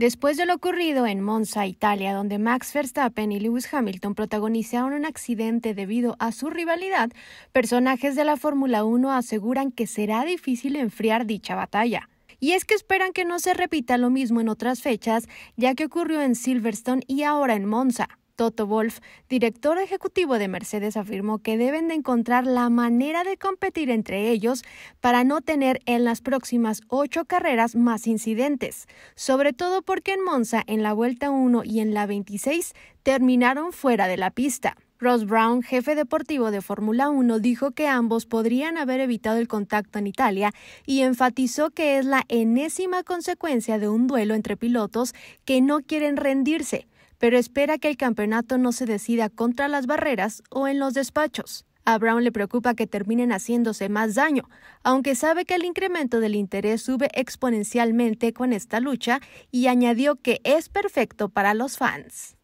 Después de lo ocurrido en Monza, Italia, donde Max Verstappen y Lewis Hamilton protagonizaron un accidente debido a su rivalidad, personajes de la Fórmula 1 aseguran que será difícil enfriar dicha batalla. Y es que esperan que no se repita lo mismo en otras fechas, ya que ocurrió en Silverstone y ahora en Monza. Toto Wolf, director ejecutivo de Mercedes, afirmó que deben de encontrar la manera de competir entre ellos para no tener en las próximas ocho carreras más incidentes, sobre todo porque en Monza, en la Vuelta 1 y en la 26, terminaron fuera de la pista. Ross Brown, jefe deportivo de Fórmula 1, dijo que ambos podrían haber evitado el contacto en Italia y enfatizó que es la enésima consecuencia de un duelo entre pilotos que no quieren rendirse, pero espera que el campeonato no se decida contra las barreras o en los despachos. A Brown le preocupa que terminen haciéndose más daño, aunque sabe que el incremento del interés sube exponencialmente con esta lucha y añadió que es perfecto para los fans.